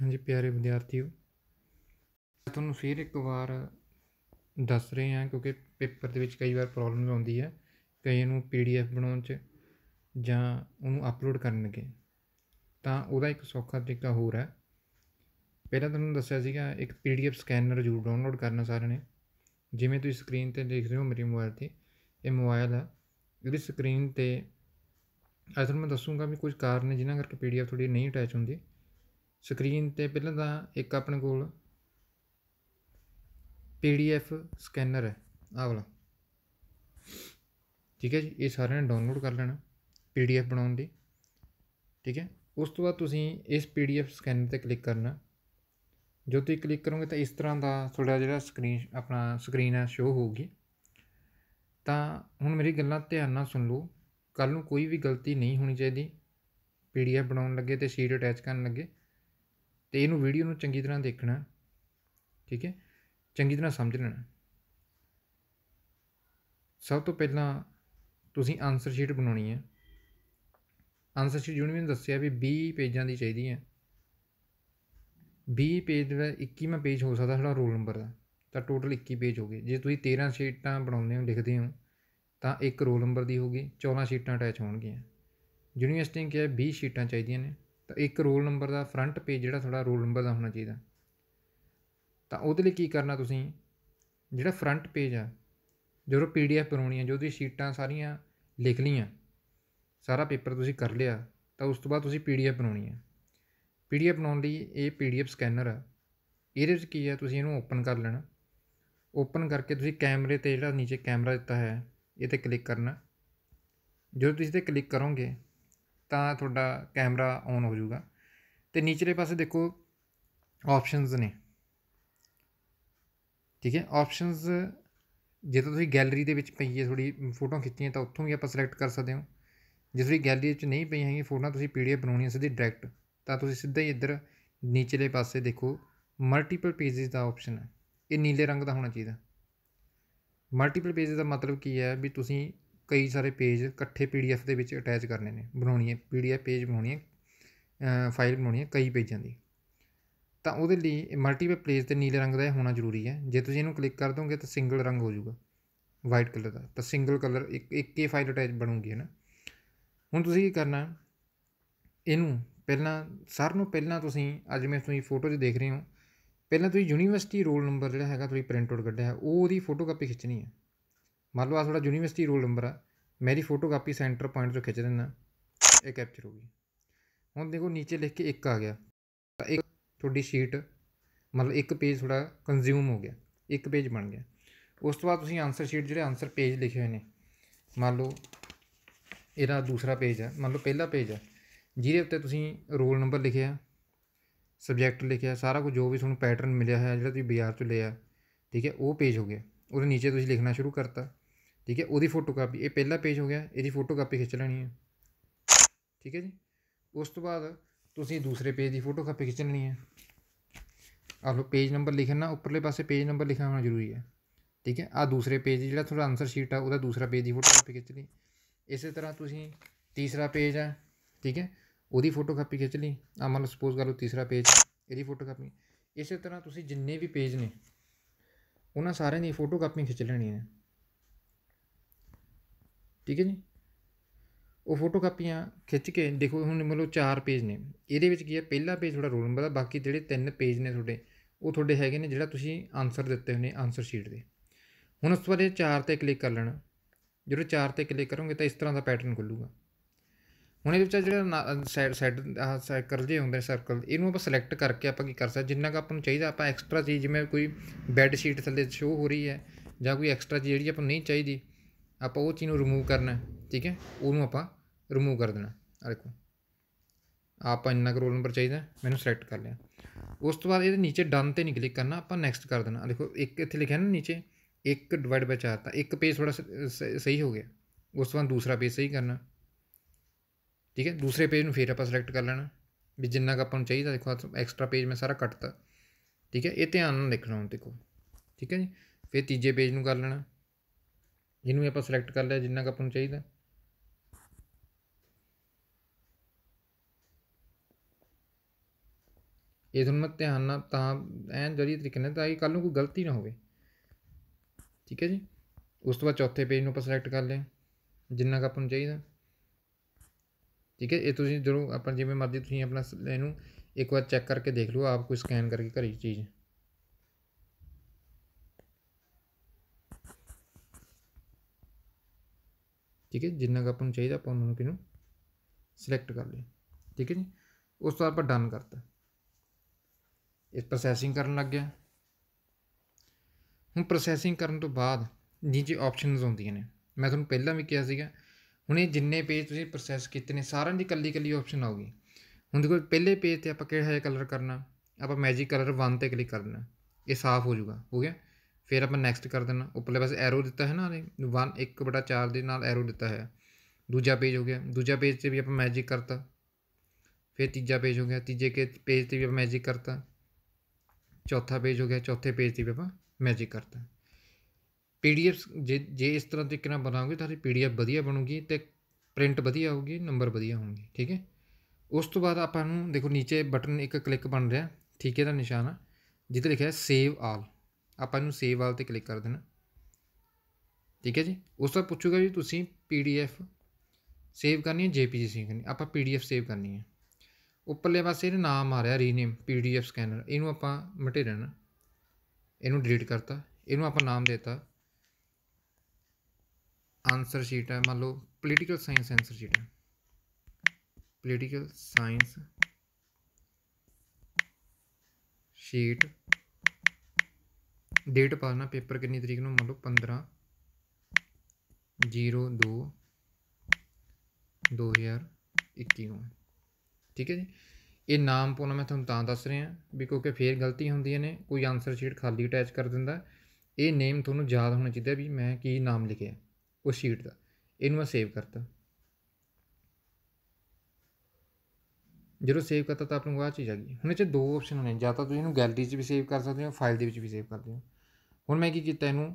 ਹਾਂਜੀ ਪਿਆਰੇ ਵਿਦਿਆਰਥੀਓ ਤੁਹਾਨੂੰ ਫਿਰ ਇੱਕ ਵਾਰ ਦੱਸ ਰਹੇ ਹਾਂ ਕਿਉਂਕਿ ਪੇਪਰ ਦੇ ਵਿੱਚ ਕਈ ਵਾਰ ਪ੍ਰੋਬਲਮ ਆਉਂਦੀ ਹੈ ਕਈ ਨੂੰ ਪੀਡੀਐਫ ਬਣਾਉਣ 'ਚ ਜਾਂ ਉਹਨੂੰ ਅਪਲੋਡ ਕਰਨ ਲੱਗੇ ਤਾਂ ਉਹਦਾ ਇੱਕ ਸੌਖਾ ਤਰੀਕਾ ਹੋਰ ਹੈ ਪਹਿਲਾਂ ਤੁਹਾਨੂੰ ਦੱਸਿਆ ਸੀਗਾ ਇੱਕ ਪੀਡੀਐਫ ਸਕੈਨਰ ਜੂ ਡਾਊਨਲੋਡ ਕਰਨਾ ਸਾਰਿਆਂ ਨੇ ਜਿਵੇਂ ਤੁਸੀਂ ਸਕਰੀਨ ਤੇ ਦੇਖ ਰਹੇ ਹੋ ਮੇਰੀ ਮੋਬਾਈਲ ਤੇ ਇਹ ਮੋਬਾਈਲ ਹੈ ਇਹਦੀ ਸਕਰੀਨ ਤੇ ਅਸਲ ਮੈਂ ਦੱਸੂਗਾ ਵੀ ਕੁਝ ਕਾਰਨ ਨੇ ਜਿਨ੍ਹਾਂ ਕਰਕੇ ਪੀਡੀਐਫ ਥੋੜੀ ਨਹੀਂ ਅਟੈਚ ਹੁੰਦੀ ਸਕਰੀਨ ਤੇ ਪਹਿਲਾਂ ਤਾਂ ਇੱਕ ਆਪਣੇ ਕੋਲ ਪੀਡੀਐਫ ਸਕੈਨਰ ਹੈ ਆਹ ਵਾਲਾ ਠੀਕ ਹੈ ਜੀ ਇਹ ਸਾਰਿਆਂ ਨੇ ਡਾਊਨਲੋਡ ਕਰ ਲੈਣਾ ਪੀਡੀਐਫ ਬਣਾਉਣ ਦੀ ਠੀਕ ਹੈ ਉਸ ਤੋਂ ਬਾਅਦ ਤੁਸੀਂ ਇਸ ਪੀਡੀਐਫ ਸਕੈਨਰ ਤੇ ਕਲਿੱਕ ਕਰਨਾ ਜੋ ਤੁਸੀਂ ਕਲਿੱਕ ਕਰੋਗੇ ਤਾਂ ਇਸ ਤਰ੍ਹਾਂ ਦਾ ਤੁਹਾਡਾ ਜਿਹੜਾ ਸਕਰੀਨ ਆਪਣਾ ਸਕਰੀਨ ਆ ਸ਼ੋ ਹੋਊਗੀ ਤਾਂ ਹੁਣ ਮੇਰੀ ਗੱਲਾਂ ਧਿਆਨ ਨਾਲ ਸੁਣ ਲਓ ਕੱਲ ਨੂੰ ਕੋਈ ਵੀ ਗਲਤੀ ਨਹੀਂ ਹੋਣੀ ਚਾਹੀਦੀ ਪੀਡੀਐਫ ਬਣਾਉਣ ਲੱਗੇ ਤੇ ਸ਼ੀਟ ਅਟੈਚ ਕਰਨ ਲੱਗੇ ਤੇ ਇਹਨੂੰ ਵੀਡੀਓ ਨੂੰ ਚੰਗੀ ਤਰ੍ਹਾਂ ਦੇਖਣਾ ਠੀਕ ਹੈ ਚੰਗੀ ਤਰ੍ਹਾਂ ਸਮਝ ਲੈਣਾ ਸਭ ਤੋਂ ਪਹਿਲਾਂ ਤੁਸੀਂ ਆਨਸਰ ਸ਼ੀਟ ਬਣਾਉਣੀ ਹੈ ਆਨਸਰ ਸ਼ੀਟ ਜਿਹਨੂੰ ਮੈਂ ਦੱਸਿਆ ਵੀ 20 ਪੇਜਾਂ ਦੀ ਚਾਹੀਦੀ ਹੈ 20 ਪੇਜ ਦਾ 21ਵਾਂ ਪੇਜ ਹੋ ਸਕਦਾ ਸਾਡਾ ਰੋਲ ਨੰਬਰ ਦਾ ਤਾਂ ਟੋਟਲ 21 ਪੇਜ ਹੋ ਗਏ ਜੇ ਤੁਸੀਂ 13 ਸ਼ੀਟਾਂ ਬਣਾਉਂਦੇ ਹੋ ਲਿਖਦੇ ਹੋ ਤਾਂ ਇੱਕ ਰੋਲ ਨੰਬਰ ਦੀ ਹੋਗੀ 14 ਸ਼ੀਟਾਂ ਅਟੈਚ ਹੋਣਗੀਆਂ ਯੂਨੀਵਰਸਿਟੀ ਨੇ ਕਿਹਾ 20 ਸ਼ੀਟਾਂ ਚਾਹੀਦੀਆਂ ਨੇ ਤਾਂ ਇੱਕ ਰੋਲ ਨੰਬਰ ਦਾ ਫਰੰਟ ਪੇਜ ਜਿਹੜਾ ਤੁਹਾਡਾ ਰੋਲ ਨੰਬਰ ਦਾ ਹੋਣਾ ਚਾਹੀਦਾ ਤਾਂ ਉਹਦੇ ਲਈ ਕੀ ਕਰਨਾ ਤੁਸੀਂ ਜਿਹੜਾ ਫਰੰਟ ਪੇਜ ਆ ਜਦੋਂ ਪੀਡੀਐਫ ਬਣਾਉਣੀ ਆ ਜੋ ਦੀ ਸ਼ੀਟਾਂ ਸਾਰੀਆਂ ਲਿਖ ਲਈਆਂ ਸਾਰਾ ਪੇਪਰ ਤੁਸੀਂ ਕਰ ਲਿਆ ਤਾਂ ਉਸ ਤੋਂ ਬਾਅਦ ਤੁਸੀਂ ਪੀਡੀਐਫ ਬਣਾਉਣੀ ਆ ਪੀਡੀਐਫ ਬਣਾਉਣ ਲਈ ਇਹ ਪੀਡੀਐਫ ਸਕੈਨਰ ਆ ਇਹਦੇ ਵਿੱਚ ਕੀ ਆ ਤੁਸੀਂ ਇਹਨੂੰ ਓਪਨ ਕਰ ਲੈਣਾ ਓਪਨ ਕਰਕੇ ਤੁਸੀਂ ਕੈਮਰੇ ਤੇ ਜਿਹੜਾ ਨੀਚੇ ਕੈਮਰਾ ਦਿੱਤਾ ਹੈ ਇਹ ਤੇ ਕਲਿੱਕ ਕਰਨਾ ਜਦੋਂ ਤੁਸੀਂ ਤੇ ਕਲਿੱਕ ਕਰੋਗੇ ਤਾਂ ਤੁਹਾਡਾ ਕੈਮਰਾ ਔਨ ਹੋ ਜਾਊਗਾ ਤੇ ਨੀਚਲੇ ਪਾਸੇ ਦੇਖੋ ਆਪਸ਼ਨਸ ਨੇ ਠੀਕ ਹੈ ਆਪਸ਼ਨਸ ਜੇ ਤੁਸੀਂ ਗੈਲਰੀ ਦੇ ਵਿੱਚ ਪਈ ਹੈ ਥੋੜੀ ਫੋਟੋ ਖਿੱਚੀਆਂ ਤਾਂ ਉੱਥੋਂ ਵੀ ਆਪਾਂ ਸਿਲੈਕਟ ਕਰ ਸਕਦੇ ਹਾਂ ਜੇ ਤੁਸੀਂ ਗੈਲਰੀ ਵਿੱਚ ਨਹੀਂ ਪਈ ਹੈਗੀ ਫੋਟੋਆਂ ਤੁਸੀਂ ਪੀਡੀਐਫ ਬਣਾਉਣੀ ਹੈ ਸਿੱਧੀ ਡਾਇਰੈਕਟ ਤਾਂ ਤੁਸੀਂ ਸਿੱਧਾ ਹੀ ਇੱਧਰ ਨੀਚਲੇ ਪਾਸੇ ਦੇਖੋ ਮਲਟੀਪਲ ਪੇजेस ਦਾ ਆਪਸ਼ਨ ਹੈ ਇਹ ਨੀਲੇ ਰੰਗ ਦਾ ਹੋਣਾ ਚਾਹੀਦਾ ਮਲਟੀਪਲ ਪੇजेस ਦਾ ਮਤਲਬ ਕੀ ਹੈ ਵੀ ਤੁਸੀਂ ਕਈ ਸਾਰੇ ਪੇਜ ਇਕੱਠੇ ਪੀਡੀਐਫ ਦੇ ਵਿੱਚ ਅਟੈਚ ਕਰਨੇ ਨੇ ਬਣਾਉਣੀ ਹੈ ਪੀਡੀਐਫ ਪੇਜ ਬਣਾਉਣੀ ਹੈ ਫਾਈਲ ਬਣਾਉਣੀ ਹੈ ਕਈ ਪੇਜਾਂ ਦੀ ਤਾਂ ਉਹਦੇ ਲਈ ਮਲਟੀਪਲ ਪਲੇਸ ਤੇ ਨੀਲੇ ਰੰਗ ਦਾ ਹੋਣਾ ਜ਼ਰੂਰੀ ਹੈ ਜੇ ਤੁਸੀਂ ਇਹਨੂੰ ਕਲਿੱਕ ਕਰ ਦੋਗੇ ਤਾਂ ਸਿੰਗਲ ਰੰਗ ਹੋ ਜਾਊਗਾ ਵਾਈਟ ਕਲਰ ਦਾ ਤਾਂ ਸਿੰਗਲ ਕਲਰ ਇੱਕ ਇੱਕ ਹੀ ਫਾਈਲ ਅਟੈਚ ਬਣੂਗੀ ਹੈ ਨਾ ਹੁਣ ਤੁਸੀਂ ਕੀ ਕਰਨਾ ਇਹਨੂੰ ਪਹਿਲਾਂ ਸਰ ਨੂੰ ਪਹਿਲਾਂ ਤੁਸੀਂ ਅੱਜ ਮੈਂ ਤੁਸੀਂ ਫੋਟੋ 'ਚ ਦੇਖ ਰਹੇ ਹੋ ਪਹਿਲਾਂ ਤੁਸੀਂ ਯੂਨੀਵਰਸਿਟੀ ਰੋਲ ਨੰਬਰ ਜਿਹੜਾ ਹੈਗਾ ਤੁਸੀਂ ਪ੍ਰਿੰਟ ਆਊਟ ਕੱਢਿਆ ਉਹ ਉਹਦੀ ਫੋਟੋਕਾਪੀ ਖਿੱਚਣੀ ਹੈ ਮੰਨ ਲਓ ਆ ਤੁਹਾਡਾ ਯੂਨੀਵਰਸਿਟੀ ਰੋਲ ਨੰਬਰ ਆ ਮੇਰੀ ਫੋਟੋ ਕਾਪੀ ਸੈਂਟਰ ਪੁਆਇੰਟ ਤੋਂ ਖਿੱਚ ਦੇਣਾ ਇਹ ਕੈਪਚਰ ਹੋ ਗਈ ਹੁਣ ਦੇਖੋ ਨੀਚੇ ਲਿਖ ਕੇ ਇੱਕ ਆ ਗਿਆ ਤਾਂ ਇੱਕ ਤੁਹਾਡੀ ਸ਼ੀਟ ਮਤਲਬ ਇੱਕ ਪੇਜ ਥੋੜਾ ਕੰਜ਼ਿਊਮ ਹੋ ਗਿਆ ਇੱਕ ਪੇਜ ਬਣ ਗਿਆ ਉਸ ਤੋਂ ਬਾਅਦ ਤੁਸੀਂ ਆਨਸਰ ਸ਼ੀਟ ਜਿਹੜੇ ਆਨਸਰ ਪੇਜ ਲਿਖੇ ਹੋਏ ਨੇ ਮੰਨ ਲਓ ਇਹਦਾ ਦੂਸਰਾ ਪੇਜ ਹੈ ਮੰਨ ਲਓ ਪਹਿਲਾ ਪੇਜ ਹੈ ਜਿਹਦੇ ਉੱਤੇ ਤੁਸੀਂ ਰੋਲ ਨੰਬਰ ਲਿਖਿਆ ਸਬਜੈਕਟ ਲਿਖਿਆ ਸਾਰਾ ਕੁਝ ਜੋ ਵੀ ਤੁਹਾਨੂੰ ਪੈਟਰਨ ਮਿਲਿਆ ਹੋਇਆ ਜਿਹੜਾ ਤੁਸੀਂ ਬਾਜ਼ਾਰ ਤੋਂ ਲਿਆ ਠੀਕ ਹੈ ਉਹ ਪੇਜ ਹੋ ਗਿਆ ਉਹਦੇ ਨੀਚੇ ਤੁਸੀਂ ਲਿਖਣਾ ਸ਼ੁਰੂ ਕਰਤਾ ਠੀਕ ਹੈ ਉਹਦੀ ਫੋਟੋ ਕਾਪੀ ਇਹ ਪਹਿਲਾ ਪੇਜ ਹੋ ਗਿਆ ਇਹਦੀ ਫੋਟੋ ਕਾਪੀ ਖਿੱਚ ਲੈਣੀ ਹੈ ਠੀਕ ਹੈ ਜੀ ਉਸ ਤੋਂ ਬਾਅਦ ਤੁਸੀਂ ਦੂਸਰੇ ਪੇਜ ਦੀ ਫੋਟੋ ਕਾਪੀ ਖਿੱਚ ਲੈਣੀ ਹੈ ਆਹ ਲੋ ਪੇਜ ਨੰਬਰ ਲਿਖਣਾ ਉੱਪਰਲੇ ਪਾਸੇ ਪੇਜ ਨੰਬਰ ਲਿਖਣਾ ਹੋਣਾ ਜ਼ਰੂਰੀ ਹੈ ਠੀਕ ਹੈ ਆ ਦੂਸਰੇ ਪੇਜ ਜਿਹੜਾ ਤੁਹਾਡਾ ਆਨਸਰ ਸ਼ੀਟ ਆ ਉਹਦਾ ਦੂਸਰਾ ਪੇਜ ਦੀ ਫੋਟੋ ਕਾਪੀ ਖਿੱਚ ਲਈ ਇਸੇ ਤਰ੍ਹਾਂ ਤੁਸੀਂ ਤੀਸਰਾ ਪੇਜ ਆ ਠੀਕ ਹੈ ਉਹਦੀ ਫੋਟੋ ਕਾਪੀ ਖਿੱਚ ਲਈ ਆ ਮੰਨ ਲਓ ਸਪੋਜ਼ ਕਰ ਲਓ ਤੀਸਰਾ ਪੇਜ ਇਹਦੀ ਫੋਟੋ ਕਾਪੀ ਇਸੇ ਤਰ੍ਹਾਂ ਤੁਸੀਂ ਜਿੰਨੇ ਵੀ ਪੇਜ ਨੇ ਉਹਨਾਂ ਸਾਰਿਆਂ ਦੀ ਫੋਟੋ ਕਾਪੀ ਖਿੱਚ ਲੈਣੀ ਹੈ ਠੀਕ ਹੈ ਜੀ ਉਹ ਫੋਟੋ ਕਾਪੀਆਂ ਖਿੱਚ ਕੇ ਦੇਖੋ ਹੁਣ ਮਤਲਬ ਚਾਰ ਪੇਜ ਨੇ ਇਹਦੇ ਵਿੱਚ ਕੀ ਹੈ ਪਹਿਲਾ ਪੇਜ ਤੁਹਾਡਾ ਰੋਲ ਨੰਬਰ ਦਾ ਬਾਕੀ ਜਿਹੜੇ ਤਿੰਨ ਪੇਜ ਨੇ ਤੁਹਾਡੇ ਉਹ ਤੁਹਾਡੇ ਹੈਗੇ ਨੇ ਜਿਹੜਾ ਤੁਸੀਂ ਆਨਸਰ ਦਿੱਤੇ ਹੋਣੇ ਨੇ ਆਨਸਰ ਸ਼ੀਟ ਦੇ ਹੁਣ ਉਸ ਤੋਂ ਬਾਅਦ ਚਾਰ ਤੇ ਕਲਿੱਕ ਕਰ ਲੈਣਾ ਜਦੋਂ ਚਾਰ ਤੇ ਕਲਿੱਕ ਕਰੋਗੇ ਤਾਂ ਇਸ ਤਰ੍ਹਾਂ ਦਾ ਪੈਟਰਨ ਖੁੱਲੂਗਾ ਹੁਣ ਇਹਦੇ ਵਿੱਚ ਜਿਹੜਾ ਸਾਈਡ ਸਾਈਡ ਆਹ ਸਰਕਲ ਜੇ ਹੁੰਦੇ ਸਰਕਲ ਇਹਨੂੰ ਆਪਾਂ ਸਿਲੈਕਟ ਕਰਕੇ ਆਪਾਂ ਕੀ ਕਰ ਸਕਦੇ ਜਿੰਨਾ ਕਾ ਆਪਾਂ ਨੂੰ ਚਾਹੀਦਾ ਆਪਾਂ ਐਕਸਟਰਾ ਚੀਜ਼ ਜਿਵੇਂ ਕੋਈ ਬੈੱਡ ਸ਼ੀਟ ਥੱਲੇ ਸ਼ੋ ਹੋ ਰਹੀ ਹੈ ਜਾਂ ਕੋਈ ਐਕਸਟਰਾ ਜਿਹੜੀ ਆਪਾਂ ਨੂੰ ਨਹੀਂ ਚਾਹੀਦੀ ਆਪਾਂ ਉਹ ਚੀਜ਼ ਨੂੰ ਰਿਮੂਵ ਕਰਨਾ ਠੀਕ ਹੈ ਉਹਨੂੰ ਆਪਾਂ ਰਿਮੂਵ ਕਰ ਦੇਣਾ ਆ ਦੇਖੋ ਆਪਾਂ ਇੰਨਾ ਕਰੋਲ ਨੰਬਰ ਚਾਹੀਦਾ ਮੈਨੂੰ ਸਿਲੈਕਟ ਕਰ ਲਿਆ ਉਸ ਤੋਂ ਬਾਅਦ ਇਹਦੇ ਨੀਚੇ ਡਨ ਤੇ ਨਹੀਂ ਕਲਿੱਕ ਕਰਨਾ ਆਪਾਂ ਨੈਕਸਟ ਕਰ ਦੇਣਾ ਆ ਦੇਖੋ ਇੱਕ ਇੱਥੇ ਲਿਖਿਆ ਨਾ ਨੀਚੇ 1 ਡਿਵਾਈਡ ਬਾਈ 4 ਤਾਂ ਇੱਕ ਪੇਜ ਥੋੜਾ ਸਹੀ ਹੋ ਗਿਆ ਉਸ ਤੋਂ ਬਾਅਦ ਦੂਸਰਾ ਪੇਜ ਸਹੀ ਕਰਨਾ ਠੀਕ ਹੈ ਦੂਸਰੇ ਪੇਜ ਨੂੰ ਫੇਰ ਆਪਾਂ ਸਿਲੈਕਟ ਕਰ ਲੈਣਾ ਵੀ ਜਿੰਨਾ ਕ ਆਪਾਂ ਨੂੰ ਚਾਹੀਦਾ ਦੇਖੋ ਐਕਸਟਰਾ ਪੇਜ ਮੈਂ ਸਾਰਾ ਕੱਟਤਾ ਠੀਕ ਹੈ ਇਹ ਧਿਆਨ ਨਾਲ ਦੇਖਣਾ ਹੁਣ ਦੇਖੋ ਠੀਕ ਹੈ ਜੀ ਫੇਰ ਤੀਜੇ ਪੇਜ ਨੂੰ ਕਰ ਲੈਣਾ ਇਹਨੂੰ ਵੀ ਆਪਾਂ ਸਿਲੈਕਟ ਕਰ ਲਿਆ ਜਿੰਨਾ ਕ ਆਪਾਂ ਨੂੰ ਚਾਹੀਦਾ ਇਹ ਤੁਹਾਨੂੰ ਮੈਂ ਧਿਆਨ ਨਾਲ ਤਾਂ ਐਂ ਜਰੀ ਤਰੀਕੇ ਨਾਲ ਤਾਂ ਇਹ ਕੱਲ ਨੂੰ ਕੋਈ ਗਲਤੀ ਨਾ ਹੋਵੇ ਠੀਕ ਹੈ ਜੀ ਉਸ ਤੋਂ ਬਾਅਦ ਚੌਥੇ ਪੇਜ ਨੂੰ ਆਪਾਂ ਸਿਲੈਕਟ ਕਰ ਲਿਆ ਜਿੰਨਾ ਕ ਆਪਾਂ ਨੂੰ ਚਾਹੀਦਾ ਠੀਕ ਹੈ ਇਹ ਤੁਸੀਂ ਜਦੋਂ ਆਪਾਂ ਜਿਵੇਂ ਮਰਜ਼ੀ ਤੁਸੀਂ ਆਪਣਾ ਇਹਨੂੰ ਇੱਕ ਵਾਰ ਚੈੱਕ ਕਰਕੇ ਦੇਖ ਲਓ ਆਪ ਕੋਈ ਸਕੈਨ ਕਰਕੇ ਘਰੇ ਚੀਜ਼ ਠੀਕ ਹੈ ਜਿੰਨਾ ਕੁ ਆਪਾਂ ਨੂੰ ਚਾਹੀਦਾ ਆਪਾਂ ਉਹਨਾਂ ਨੂੰ ਸਿਲੈਕਟ ਕਰ ਲਿਆ ਠੀਕ ਹੈ ਜੀ ਉਸ ਤੋਂ ਆਪਾਂ ਡਨ ਕਰਤਾ ਇਹ ਪ੍ਰੋਸੈਸਿੰਗ ਕਰਨ ਲੱਗ ਗਿਆ ਹੁਣ ਪ੍ਰੋਸੈਸਿੰਗ ਕਰਨ ਤੋਂ ਬਾਅਦ ਨੀਚੇ ਆਪਸ਼ਨਸ ਆਉਂਦੀਆਂ ਨੇ ਮੈਂ ਤੁਹਾਨੂੰ ਪਹਿਲਾਂ ਵੀ ਕਿਹਾ ਸੀਗਾ ਹੁਣ ਇਹ ਜਿੰਨੇ ਪੇਜ ਤੁਸੀਂ ਪ੍ਰੋਸੈਸ ਕੀਤੇ ਨੇ ਸਾਰਿਆਂ ਦੀ ਕੱਲੀ ਕੱਲੀ ਆਪਸ਼ਨ ਆਉਗੀ ਹੁਣ ਦੇਖੋ ਪਹਿਲੇ ਪੇਜ ਤੇ ਆਪਾਂ ਕਿਹੜਾ ਹੈ ਕਲਰ ਕਰਨਾ ਆਪਾਂ ਮੈਜਿਕ ਕਲਰ 1 ਤੇ ਕਲਿੱਕ ਕਰਨਾ ਇਹ ਸਾਫ਼ ਹੋ ਜਾਊਗਾ ਹੋ ਗਿਆ ਫਿਰ ਆਪਾਂ ਨੈਕਸਟ ਕਰ ਦੇਣਾ ਉੱਪਰਲੇ ਪਾਸੇ ਐਰੋ ਦਿੱਤਾ ਹੈ ਨਾ ਉਹਨੇ 1 1 ਬਟਾ 4 ਦੇ ਨਾਲ ਐਰੋ ਦਿੱਤਾ ਹੈ ਦੂਜਾ ਪੇਜ ਹੋ ਗਿਆ ਦੂਜਾ ਪੇਜ ਤੇ ਵੀ ਆਪਾਂ ਮੈਜਿਕ ਕਰਤਾ ਫਿਰ ਤੀਜਾ ਪੇਜ ਹੋ ਗਿਆ ਤੀਜੇ ਕੇ ਪੇਜ ਤੇ ਵੀ ਆਪਾਂ ਮੈਜਿਕ ਕਰਤਾ ਚੌਥਾ ਪੇਜ ਹੋ ਗਿਆ ਚੌਥੇ ਪੇਜ ਤੇ ਵੀ ਆਪਾਂ ਮੈਜਿਕ ਕਰਤਾ ਪੀਡੀਐਫ ਜੇ ਜੇ ਇਸ ਤਰ੍ਹਾਂ ਤਰੀਕੇ ਨਾਲ ਬਣਾਓਗੇ ਤੁਹਾਡੀ ਪੀਡੀਐਫ ਵਧੀਆ ਬਣੂਗੀ ਤੇ ਪ੍ਰਿੰਟ ਵਧੀਆ ਹੋਊਗੀ ਨੰਬਰ ਵਧੀਆ ਹੋਣਗੇ ਠੀਕ ਹੈ ਉਸ ਤੋਂ ਬਾਅਦ ਆਪਾਂ ਨੂੰ ਦੇਖੋ ਨੀਚੇ ਬਟਨ ਇੱਕ ਕਲਿੱਕ ਬਣ ਰਿਹਾ ਠੀਕ ਹੈ ਦਾ ਨਿਸ਼ਾਨ ਆ ਜਿੱਤੇ ਲਿਖਿਆ ਸੇਵ ਆਲ ਆਪਾਂ ਇਹਨੂੰ ਸੇਵ ਵਾਲ ਤੇ ਕਲਿੱਕ ਕਰ ਦੇਣਾ ਠੀਕ ਹੈ ਜੀ ਉਸ ਤੋਂ ਪੁੱਛੂਗਾ ਜੀ ਤੁਸੀਂ ਪੀਡੀਐਫ ਸੇਵ ਕਰਨੀ ਹੈ ਜੇਪੀਜੀ ਸੇਵ ਕਰਨੀ ਆਪਾਂ ਪੀਡੀਐਫ ਸੇਵ ਕਰਨੀ ਹੈ ਉੱਪਰਲੇ ਪਾਸੇ ਇਹਦਾ ਨਾਮ ਆ ਰਿਹਾ ਰੀਨੇਮ ਪੀਡੀਐਫ ਸਕੈਨਰ ਇਹਨੂੰ ਆਪਾਂ ਮਟੇ ਰਹਿਣਾ ਇਹਨੂੰ ਡਿਲੀਟ ਕਰਤਾ ਇਹਨੂੰ ਆਪਾਂ ਨਾਮ ਦੇਤਾ ਆਨਸਰ ਸ਼ੀਟ ਹੈ ਮੰਨ ਲਓ ਪੋਲੀਟੀਕਲ ਸਾਇੰਸ ਆਨਸਰ ਸ਼ੀਟ ਹੈ ਪੋਲੀਟੀਕਲ ਸਾਇੰਸ ਸ਼ੀਟ ਡੇਟ ਪਾ ਦੇਣਾ ਪੇਪਰ ਕਿੰਨੀ ਤਰੀਕ ਨੂੰ ਮੰਨ ਲਓ 15 02 2021 ਨੂੰ ਠੀਕ ਹੈ ਜੀ ਇਹ ਨਾਮ ਪਾਉਣਾ ਮੈਂ ਤੁਹਾਨੂੰ ਤਾਂ ਦੱਸ ਰਿਹਾ ਵੀ ਕਿਉਂਕਿ ਫੇਰ ਗਲਤੀ ਹੁੰਦੀਆਂ ਨੇ ਕੋਈ ਆਨਸਰ ਸ਼ੀਟ ਖਾਲੀ ਅਟੈਚ ਕਰ ਦਿੰਦਾ ਇਹ ਨੇਮ ਤੁਹਾਨੂੰ ਯਾਦ ਹੋਣਾ ਚਾਹੀਦਾ ਵੀ ਮੈਂ ਕੀ ਨਾਮ ਲਿਖਿਆ ਉਸ ਸ਼ੀਟ ਦਾ ਇਹਨੂੰ ਮੈਂ ਸੇਵ ਕਰਤਾ ਜਦੋਂ ਸੇਵ ਕਰਤਾ ਤਾਂ ਆਪਣੇ ਨੂੰ ਆ ਚੀਜ਼ ਆ ਗਈ ਹੁਣ ਇਹ ਚ ਦੋ ਆਪਸ਼ਨ ਨੇ ਜਾਂ ਤਾਂ ਤੁਸੀਂ ਇਹਨੂੰ ਗੈਲਰੀ 'ਚ ਵੀ ਸੇਵ ਕਰ ਸਕਦੇ ਹੋ ਫਾਈਲ ਦੇ ਵਿੱਚ ਵੀ ਸੇਵ ਕਰਦੇ ਹੋ ਹੁਣ ਮੈਂ ਕੀ ਕੀਤਾ ਇਹਨੂੰ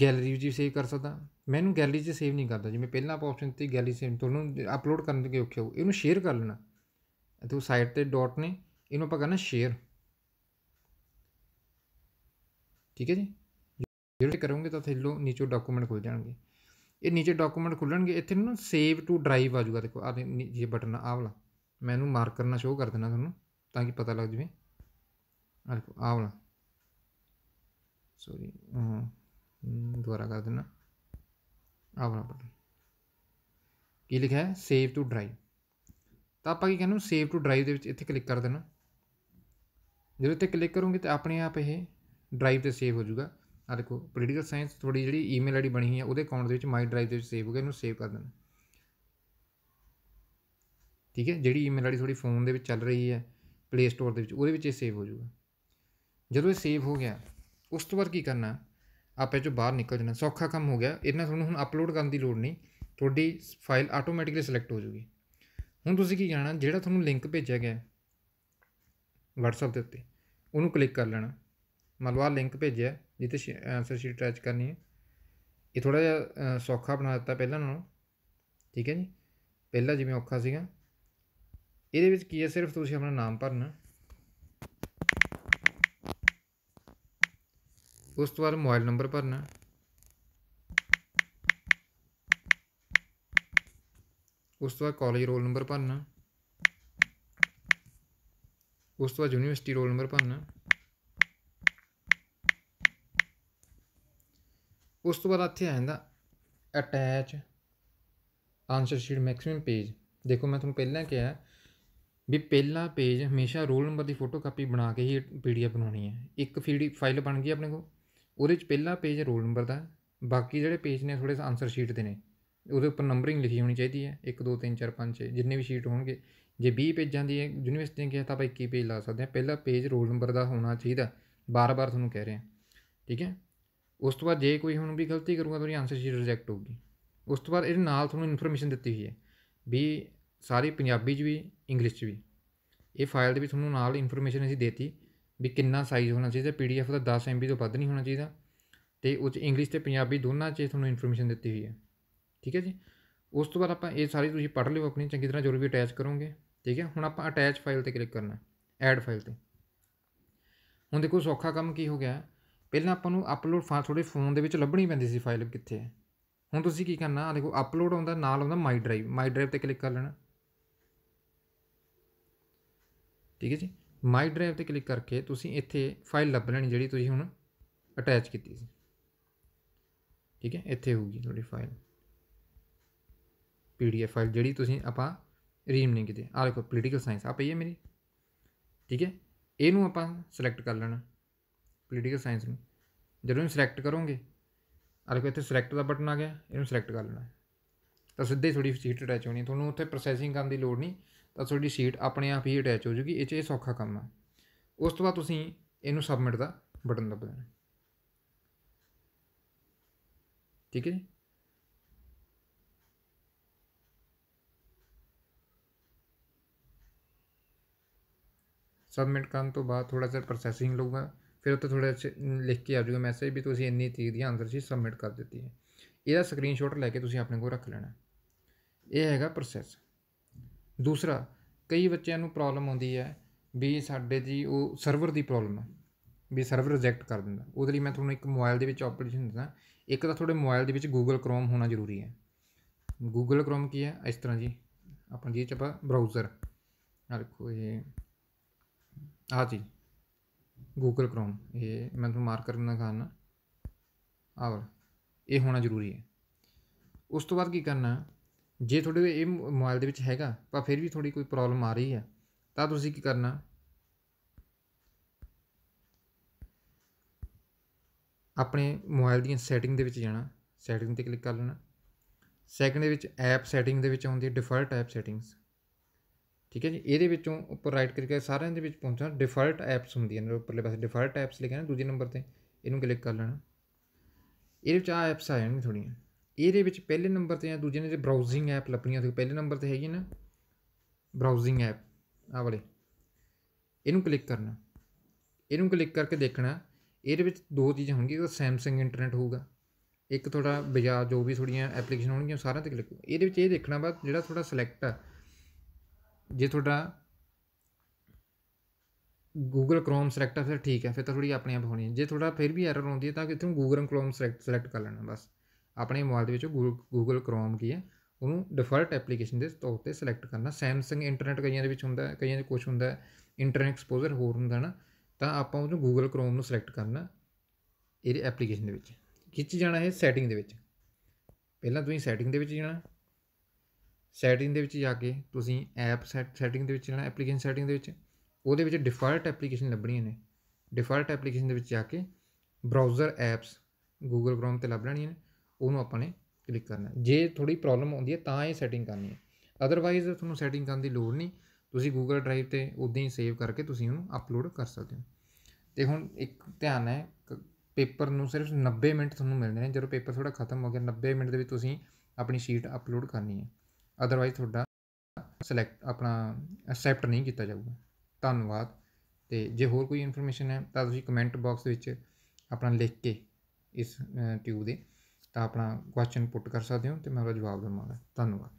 ਗੈਲਰੀ ਵਿੱਚ ਸੇਵ ਕਰ ਸਕਦਾ ਮੈਂ ਇਹਨੂੰ ਗੈਲਰੀ 'ਚ ਸੇਵ ਨਹੀਂ ਕਰਦਾ ਜਿਵੇਂ ਪਹਿਲਾਂ ਆਪ ਆਪਸ਼ਨ ਤੇ ਗੈਲਰੀ ਸੇਵ ਤੁਹਾਨੂੰ ਅਪਲੋਡ ਕਰਨ ਦੇ ਔਖੇ ਹੋ ਇਹਨੂੰ ਸ਼ੇਅਰ ਕਰ ਲੈਣਾ ਤੇ ਉਹ ਸਾਈਟ ਤੇ ਡਾਟ ਨੇ ਇਹਨੂੰ ਆਪਾਂ ਕਰਨਾ ਸ਼ੇਅਰ ਠੀਕ ਹੈ ਜੀ ਜੇ ਕਰੋਗੇ ਤਾਂ ਥੱਲੇ ਨੀਚੋਂ ਡਾਕੂਮੈਂਟ ਖੁੱਲ ਜਾਣਗੇ ਇਹ ਨੀਚੇ ਡਾਕੂਮੈਂਟ ਖੁੱਲਣਗੇ ਇੱਥੇ ਨਾ ਸੇਵ ਟੂ ਡਰਾਈਵ ਆ ਜਾਊਗਾ ਦੇਖੋ ਆ ਇਹ ਬਟਨ ਆ ਵਾਲਾ ਮੈਂ ਇਹਨੂੰ ਮਾਰਕ ਕਰਨਾ ਸ਼ੋਅ ਕਰ ਦੇਣਾ ਤੁਹਾਨੂੰ ਤਾਂ ਕਿ ਪਤਾ ਲੱਗ ਜਵੇ ਆ ਦੇਖੋ ਆ ਵਾਲਾ ਸੌਰੀ ਦੁਬਾਰਾ ਕਰ ਦੇਣਾ ਆ ਵਾਲਾ ਬਟਨ ਕੀ ਲਿਖਿਆ ਹੈ ਸੇਵ ਟੂ ਡਰਾਈਵ ਤਾਂ ਆਪਾਂ ਕੀ ਕਹਿੰਦੇ ਹਾਂ ਸੇਵ ਟੂ ਡਰਾਈਵ ਦੇ ਵਿੱਚ ਇੱਥੇ ਕਲਿੱਕ ਕਰ ਦੇਣਾ ਜਦੋਂ ਤੇ ਕਲਿੱਕ ਕਰੋਗੇ ਤਾਂ ਆਪਣੇ ਆਪ ਇਹ ਡਰਾਈਵ ਤੇ ਸੇਵ ਹੋ ਜਾਊਗਾ ਆ ਦੇਖੋ ਪੋਲੀਟੀਕਲ ਸਾਇੰਸ ਤੁਹਾਡੀ ਜਿਹੜੀ ਈਮੇਲ ਆਈਡੀ ਬਣੀ ਹੋਈ ਹੈ ਉਹਦੇ ਅਕਾਊਂਟ ਦੇ ਵਿੱਚ ਮਾਈ ਡਰਾਈਵ ਦੇ ਵਿੱਚ ਸੇਵ ਹੋ ਗਿਆ ਇਹਨੂੰ ਸੇਵ ਕਰ ਦੇਣਾ ਠੀਕ ਹੈ ਜਿਹੜੀ ਈਮੇਲ ਆਈਡੀ ਤੁਹਾਡੀ ਫੋਨ ਦੇ ਵਿੱਚ ਚੱਲ ਰਹੀ ਹੈ ਪਲੇ ਸਟੋਰ ਦੇ ਵਿੱਚ ਉਹਦੇ ਵਿੱਚ ਇਹ ਸੇਵ ਹੋ ਜਾਊਗਾ ਜਦੋਂ ਇਹ ਸੇਵ ਹੋ ਗਿਆ ਉਸ ਤੋਂ ਬਾਅਦ ਕੀ ਕਰਨਾ ਆਪੇ ਚੋਂ ਬਾਹਰ ਨਿਕਲ ਜਾਣਾ ਸੌਖਾ ਕੰਮ ਹੋ ਗਿਆ ਇਹਨਾਂ ਤੁਹਾਨੂੰ ਹੁਣ ਅਪਲੋਡ ਕਰਨ ਦੀ ਲੋੜ ਨਹੀਂ ਤੁਹਾਡੀ ਫਾਈਲ ਆਟੋਮੈਟਿਕਲੀ ਸਿਲੈਕਟ ਹੋ ਜਾਊਗੀ ਹੁਣ ਤੁਸੀਂ ਕੀ ਕਰਨਾ ਜਿਹੜਾ ਤੁਹਾਨੂੰ ਲਿੰਕ ਭੇਜਿਆ ਗਿਆ WhatsApp ਦੇ ਉੱਤੇ ਉਹਨੂੰ ਕਲਿੱਕ ਕਰ ਲੈਣਾ ਮਨ ਲਓ ਆ ਲਿੰਕ ਭੇਜਿਆ ਜਿੱਤੇ ਆਨਸਰ ਸ਼ੀਟ ਅਟੈਚ ਕਰਨੀ ਹੈ ਇਹ ਥੋੜਾ ਜਿਹਾ ਸੌਖਾ ਬਣਾ ਦਿੱਤਾ ਪਹਿਲਾਂ ਨਾਲੋਂ ਠੀਕ ਹੈ ਜੀ ਪਹਿਲਾਂ ਜਿਵੇਂ ਔਖਾ ਸੀਗਾ ਇਹਦੇ ਵਿੱਚ ਕੀ ਹੈ ਸਿਰਫ ਤੁਸੀਂ ਆਪਣਾ ਨਾਮ ਭਰਨਾ ਉਸ ਤੋਂ ਬਾਅਦ ਮੋਬਾਈਲ ਨੰਬਰ ਭਰਨਾ ਉਸ ਤੋਂ ਬਾਅਦ ਕਾਲਜ ਰੋਲ ਨੰਬਰ ਭਰਨਾ ਉਸ ਤੋਂ ਬਾਅਦ ਯੂਨੀਵਰਸਿਟੀ ਰੋਲ ਨੰਬਰ ਭਰਨਾ ਉਸ ਤੋਂ ਬਾਅਦ ਇੱਥੇ ਆ ਜਾਂਦਾ attach answer sheet maximum page ਦੇਖੋ ਮੈਂ ਤੁਹਾਨੂੰ ਪਹਿਲਾਂ ਕਿਹਾ ਵੀ ਪਹਿਲਾ ਪੇਜ ਹਮੇਸ਼ਾ ਰੋਲ ਨੰਬਰ ਦੀ ਫੋਟੋ ਕਾਪੀ ਬਣਾ ਕੇ ਹੀ ਪੀਡੀਐਫ ਬਣਾਉਣੀ ਹੈ ਇੱਕ ਫੀਡੀ ਫਾਈਲ ਬਣ ਗਈ ਆਪਣੇ ਕੋਲ ਉਹਦੇ ਚ ਪਹਿਲਾ ਪੇਜ ਰੋਲ ਨੰਬਰ ਦਾ ਬਾਕੀ ਜਿਹੜੇ ਪੇਜ ਨੇ ਥੋੜੇ ਆਨਸਰ ਸ਼ੀਟ ਦੇ ਨੇ ਉਹਦੇ ਉੱਪਰ ਨੰਬਰਿੰਗ ਲਿਖੀ ਹੋਣੀ ਚਾਹੀਦੀ ਹੈ 1 2 3 4 5 6 ਜਿੰਨੇ ਵੀ ਸ਼ੀਟ ਹੋਣਗੇ ਜੇ 20 ਪੇਜਾਂ ਦੀ ਹੈ ਯੂਨੀਵਰਸਿਟੀ ਨੇ ਕਿਹਾ ਤਾਂ ਆਪਾਂ 21 ਪੇਜ ਲਾ ਸਕਦੇ ਹਾਂ ਪਹਿਲਾ ਪੇਜ ਰੋਲ ਨੰਬਰ ਦਾ ਹੋਣਾ ਚਾਹੀਦਾ ਬਾਰ-ਬਾਰ ਤੁਹਾਨੂੰ ਕਹਿ ਰਹੇ ਹਾਂ ਠੀਕ ਹੈ ਉਸ ਤੋਂ ਬਾਅਦ ਜੇ ਕੋਈ ਹੁਣ ਵੀ ਗਲਤੀ ਕਰੂਗਾ ਤੇਰੀ ਆਨਸਰ ਸ਼ੀਟ ਰਿਜੈਕਟ ਹੋਊਗੀ ਉਸ ਤੋਂ ਬਾਅਦ ਇਹਦੇ ਨਾਲ ਤੁਹਾਨੂੰ ਇਨਫੋਰਮੇਸ਼ਨ ਦਿੱਤੀ ਹੋਈ ਹੈ ਵੀ ਸਾਰੀ ਪੰਜਾਬੀ 'ਚ ਵੀ ਇੰਗਲਿਸ਼ 'ਚ ਵੀ ਇਹ ਫਾਈਲ ਦੇ ਵੀ ਤੁਹਾਨੂੰ ਨਾਲ ਇਨਫੋਰਮੇਸ਼ਨ ਅਸੀਂ ਦੇਤੀ ਵੀ ਕਿੰਨਾ ਸਾਈਜ਼ ਹੋਣਾ ਚਾਹੀਦਾ ਪੀਡੀਐਫ ਦਾ 10 ਐਮਬੀ ਤੋਂ ਵੱਧ ਨਹੀਂ ਹੋਣਾ ਚਾਹੀਦਾ ਤੇ ਉਹ 'ਚ ਇੰਗਲਿਸ਼ ਤੇ ਪੰਜਾਬੀ ਦੋਨਾਂ 'ਚ ਤੁਹਾਨੂੰ ਇਨਫੋਰਮੇਸ਼ਨ ਦਿੱਤੀ ਹੋਈ ਹੈ ਠੀਕ ਹੈ ਜੀ ਉਸ ਤੋਂ ਬਾਅਦ ਆਪਾਂ ਇਹ ਸਾਰੀ ਤੁਸੀਂ ਪੜ੍ਹ ਲਿਓ ਆਪਣੀ ਚੰਗੀ ਤਰ੍ਹਾਂ ਜੋ ਵੀ ਅਟੈਚ ਕਰੋਗੇ ਠੀਕ ਹੈ ਹੁਣ ਆਪਾਂ ਅਟੈਚ ਫਾਈਲ ਤੇ ਕਲਿੱਕ ਕਰਨਾ ਐਡ ਫਾਈਲ ਤੇ ਹੁਣ ਦੇਖੋ ਸੌਖਾ ਕੰਮ ਕੀ ਹੋ ਗਿਆ ਪਹਿਲਾਂ ਆਪਾਂ ਨੂੰ ਅਪਲੋਡ ਫਾਈਲ ਥੋੜੇ ਫੋਨ ਦੇ ਵਿੱਚ ਲੱਭਣੀ ਪੈਂਦੀ ਸੀ ਫਾਈਲ ਕਿੱਥੇ ਹੈ ਹੁਣ ਤੁਸੀਂ ਕੀ ਕਰਨਾ ਆ ਦੇਖੋ ਅਪਲੋਡ ਆਉਂਦਾ ਨਾਲ ਆਉਂਦਾ ਮਾਈ ਡਰਾਈਵ ਮਾਈ ਡਰਾਈਵ ਤੇ ਕਲਿੱਕ ਕਰ ਲੈਣਾ ਠੀਕ ਹੈ ਜੀ ਮਾਈ ਡਰਾਈਵ ਤੇ ਕਲਿੱਕ ਕਰਕੇ ਤੁਸੀਂ ਇੱਥੇ ਫਾਈਲ ਲੱਭ ਲੈਣੀ ਜਿਹੜੀ ਤੁਸੀਂ ਹੁਣ ਅਟੈਚ ਕੀਤੀ ਸੀ ਠੀਕ ਹੈ ਇੱਥੇ ਹੋਊਗੀ ਤੁਹਾਡੀ ਫਾਈਲ ਪੀਡੀਐਫ ਫਾਈਲ ਜਿਹੜੀ ਤੁਸੀਂ ਆਪਾਂ ਰੀਮ ਨਹੀਂ ਕੀਤੀ ਆ ਦੇਖੋ ਪੋਲੀਟੀਕਲ ਸਾਇੰਸ ਆ ਪਈ ਹੈ ਮੇਰੀ ਠੀਕ ਹੈ ਇਹਨੂੰ ਆਪਾਂ ਸਿਲੈਕਟ ਕਰ ਲੈਣਾ पोलीटल सैंस में जो सिलेक्ट करोगे अगर इतने सिलैक्ट का बटन आ गया इन सिलेक्ट कर लेना तो सीधे थोड़ी सीट अटैच होनी थोड़ू उत्तर प्रोसैसिंग करने की लड़ नहीं तो थोड़ी सीट अपने आप ही अटैच हो जूगी ये सौखा काम है उस तो बाद इनू सबमिट का बटन दब देना ठीक है सबमिट करने तो बाद थोड़ा सा प्रोसैसिंग लगेगा ਫਿਰ ਉੱਤੇ ਥੋੜਾ ਲਿਖ ਕੇ ਆ ਜਾਊਗਾ ਮੈਸੇਜ ਵੀ ਤੁਸੀਂ ਇੰਨੀ ਤਰੀਕ ਦੀ ਆਨਸਰ ਸੀ ਸਬਮਿਟ ਕਰ ਦਿੱਤੀ ਹੈ ਇਹਦਾ ਸਕਰੀਨਸ਼ਾਟ ਲੈ ਕੇ ਤੁਸੀਂ ਆਪਣੇ ਕੋਲ ਰੱਖ ਲੈਣਾ ਇਹ ਹੈਗਾ ਪ੍ਰੋਸੈਸ ਦੂਸਰਾ ਕਈ ਬੱਚਿਆਂ ਨੂੰ ਪ੍ਰੋਬਲਮ ਆਉਂਦੀ ਹੈ ਵੀ ਸਾਡੇ ਜੀ ਉਹ ਸਰਵਰ ਦੀ ਪ੍ਰੋਬਲਮ ਹੈ ਵੀ ਸਰਵਰ ਰਿਜੈਕਟ ਕਰ ਦਿੰਦਾ ਉਹਦੇ ਲਈ ਮੈਂ ਤੁਹਾਨੂੰ ਇੱਕ ਮੋਬਾਈਲ ਦੇ ਵਿੱਚ ਆਪਰੇਸ਼ਨ ਦਿੰਦਾ ਇੱਕ ਤਾਂ ਤੁਹਾਡੇ ਮੋਬਾਈਲ ਦੇ ਵਿੱਚ Google Chrome ਹੋਣਾ ਜ਼ਰੂਰੀ ਹੈ Google Chrome ਕੀ ਹੈ ਇਸ ਤਰ੍ਹਾਂ ਜੀ ਆਪਾਂ ਜੀ ਚਪਾ ਬਰਾਊਜ਼ਰ ਆ ਦੇਖੋ ਇਹ ਆ ਜੀ ਗੂਗਲ ਕ੍ਰੋਮ ਇਹ ਮੈਂ ਤੁਹਾਨੂੰ ਮਾਰਕਰ ਨਾਲ ਕਰਨਾ ਆਵਲ ਇਹ ਹੋਣਾ ਜ਼ਰੂਰੀ ਹੈ ਉਸ ਤੋਂ ਬਾਅਦ ਕੀ ਕਰਨਾ ਜੇ ਤੁਹਾਡੇ ਇਹ ਮੋਬਾਈਲ ਦੇ ਵਿੱਚ ਹੈਗਾ ਪਰ ਫਿਰ ਵੀ ਥੋੜੀ ਕੋਈ ਪ੍ਰੋਬਲਮ ਆ ਰਹੀ ਹੈ ਤਾਂ ਤੁਸੀਂ ਕੀ ਕਰਨਾ ਆਪਣੇ ਮੋਬਾਈਲ ਦੀਆਂ ਸੈਟਿੰਗ ਦੇ ਵਿੱਚ ਜਾਣਾ ਸੈਟਿੰਗ ਤੇ ਕਲਿੱਕ ਕਰ ਲੈਣਾ ਸੈਕਿੰਡ ਦੇ ਵਿੱਚ ਐਪ ਸੈਟਿੰਗ ਦੇ ਵਿੱਚ ਆਉਂਦੀ ਹੈ ਡਿਫਾਲਟ ਐਪ ਸੈਟਿੰਗਸ ਠੀਕ ਹੈ ਜੀ ਇਹਦੇ ਵਿੱਚੋਂ ਉੱਪਰ ਰਾਈਟ ਕਰਕੇ ਸਾਰਿਆਂ ਦੇ ਵਿੱਚ ਪਹੁੰਚਣਾ ਡਿਫਾਲਟ ਐਪਸ ਹੁੰਦੀਆਂ ਨੇ ਉੱਪਰਲੇ ਪਾਸੇ ਡਿਫਾਲਟ ਐਪਸ ਲਿਖਿਆ ਨਾ ਦੂਜੇ ਨੰਬਰ ਤੇ ਇਹਨੂੰ ਕਲਿੱਕ ਕਰ ਲੈਣਾ ਇਹਦੇ ਵਿੱਚ ਆ ਐਪਸ ਆ ਜਾਣਗੀਆਂ ਥੋੜੀਆਂ ਇਹਦੇ ਵਿੱਚ ਪਹਿਲੇ ਨੰਬਰ ਤੇ ਜਾਂ ਦੂਜੇ ਨੇ ਜੇ ਬਰਾਊਜ਼ਿੰਗ ਐਪ ਲੱਭਣੀਆਂ ਤੇ ਪਹਿਲੇ ਨੰਬਰ ਤੇ ਹੈਗੀ ਨਾ ਬਰਾਊਜ਼ਿੰਗ ਐਪ ਆ ਵਾਲੇ ਇਹਨੂੰ ਕਲਿੱਕ ਕਰਨਾ ਇਹਨੂੰ ਕਲਿੱਕ ਕਰਕੇ ਦੇਖਣਾ ਇਹਦੇ ਵਿੱਚ ਦੋ ਚੀਜ਼ਾਂ ਹੋਣਗੀਆਂ ਇੱਕ ਸੈਮਸੰਗ ਇੰਟਰਨੈਟ ਹੋਊਗਾ ਇੱਕ ਤੁਹਾਡਾ ਬਜਾਜ ਜੋ ਵੀ ਥੋੜੀਆਂ ਐਪਲੀਕੇਸ਼ਨ ਹੋਣਗੀਆਂ ਸਾਰਿਆਂ ਤੇ ਕਲਿੱਕ ਇਹਦੇ ਵਿੱਚ ਇਹ ਦੇਖਣਾ ਬਾਅਦ ਜਿਹੜਾ ਤੁਹਾਡਾ ਸਿਲੈਕਟ ਆ ਜੇ ਤੁਹਾਡਾ Google Chrome ਸਿਲੈਕਟ ਆ ਫਿਰ ਠੀਕ ਹੈ ਫਿਰ ਤਾਂ ਥੋੜੀ ਆਪਣੇ ਆਪ ਹੋਣੀ ਹੈ ਜੇ ਤੁਹਾਡਾ ਫਿਰ ਵੀ ਐਰਰ ਆਉਂਦੀ ਹੈ ਤਾਂ ਕਿਥੋਂ Google Chrome ਸਿਲੈਕਟ ਸਿਲੈਕਟ ਕਰ ਲੈਣਾ ਬਸ ਆਪਣੇ ਮੋਬਾਈਲ ਦੇ ਵਿੱਚ Google Chrome ਕੀ ਹੈ ਉਹਨੂੰ ਡਿਫਾਲਟ ਐਪਲੀਕੇਸ਼ਨ ਦੇ ਤੌਰ ਤੇ ਸਿਲੈਕਟ ਕਰਨਾ Samsung ਇੰਟਰਨੈਟ ਕਈਆਂ ਦੇ ਵਿੱਚ ਹੁੰਦਾ ਹੈ ਕਈਆਂ ਦੇ ਕੁਝ ਹੁੰਦਾ ਹੈ ਇੰਟਰਨੈਟ ਐਕਸਪੋਜ਼ਰ ਹੋਰ ਹੁੰਦਾ ਨਾ ਤਾਂ ਆਪਾਂ ਉਹਨੂੰ Google Chrome ਨੂੰ ਸਿਲੈਕਟ ਕਰਨਾ ਇਹਦੇ ਐਪਲੀਕੇਸ਼ਨ ਦੇ ਵਿੱਚ ਖਿੱਚ ਜਾਣਾ ਹੈ ਸੈਟਿੰਗ ਦੇ ਵਿੱਚ ਪਹਿਲਾਂ ਤੁਸੀਂ ਸੈਟਿੰਗ ਦੇ ਵਿੱਚ ਜਾਣਾ ਸੈਟਿੰਗ ਦੇ ਵਿੱਚ ਜਾ ਕੇ ਤੁਸੀਂ ਐਪ ਸੈਟਿੰਗ ਦੇ ਵਿੱਚ ਜਾਣਾ ਐਪਲੀਕੇਸ਼ਨ ਸੈਟਿੰਗ ਦੇ ਵਿੱਚ ਉਹਦੇ ਵਿੱਚ ਡਿਫਾਲਟ ਐਪਲੀਕੇਸ਼ਨ ਲੱਭਣੀਆਂ ਨੇ ਡਿਫਾਲਟ ਐਪਲੀਕੇਸ਼ਨ ਦੇ ਵਿੱਚ ਜਾ ਕੇ ਬ੍ਰਾਊਜ਼ਰ ਐਪਸ ਗੂਗਲ ਕ੍ਰੋਮ ਤੇ ਲੱਭ ਲੈਣੀਆਂ ਨੇ ਉਹਨੂੰ ਆਪਾਂ ਨੇ ਕਲਿੱਕ ਕਰਨਾ ਜੇ ਥੋੜੀ ਪ੍ਰੋਬਲਮ ਆਉਂਦੀ ਹੈ ਤਾਂ ਇਹ ਸੈਟਿੰਗ ਕਰਨੀ ਹੈ ਅਦਰਵਾਈਜ਼ ਤੁਹਾਨੂੰ ਸੈਟਿੰਗ ਕਰਨ ਦੀ ਲੋੜ ਨਹੀਂ ਤੁਸੀਂ ਗੂਗਲ ਡਰਾਈਵ ਤੇ ਉਦਾਂ ਹੀ ਸੇਵ ਕਰਕੇ ਤੁਸੀਂ ਉਹਨੂੰ ਅਪਲੋਡ ਕਰ ਸਕਦੇ ਹੋ ਤੇ ਹੁਣ ਇੱਕ ਧਿਆਨ ਹੈ ਪੇਪਰ ਨੂੰ ਸਿਰਫ 90 ਮਿੰਟ ਤੁਹਾਨੂੰ ਮਿਲਦੇ ਨੇ ਜਦੋਂ ਪੇਪਰ ਥੋੜਾ ਖਤਮ ਹੋ ਗਿਆ 90 ਮਿੰਟ ਦੇ ਵਿੱਚ ਤੁਸੀਂ ਆਪਣੀ ਸ਼ੀਟ ਅਪਲੋਡ ਕਰਨੀ ਹੈ ਅਦਰਵਾਈਜ਼ ਤੁਹਾਡਾ ਸਿਲੈਕਟ ਆਪਣਾ ਐਕਸੈਪਟ ਨਹੀਂ ਕੀਤਾ ਜਾਊਗਾ ਧੰਨਵਾਦ ਤੇ ਜੇ ਹੋਰ ਕੋਈ ਇਨਫੋਰਮੇਸ਼ਨ ਹੈ ਤਾਂ ਤੁਸੀਂ ਕਮੈਂਟ ਬਾਕਸ ਵਿੱਚ ਆਪਣਾ ਲਿਖ ਕੇ ਇਸ ਟਿਊਬ ਦੇ ਤਾਂ ਆਪਣਾ ਕੁਐਸਚਨ ਪੁੱਟ ਕਰ ਸਕਦੇ ਹੋ ਤੇ ਮੈਂ ਉਹਦਾ ਜਵਾਬ ਦਵਾਂਗਾ ਧੰਨਵਾਦ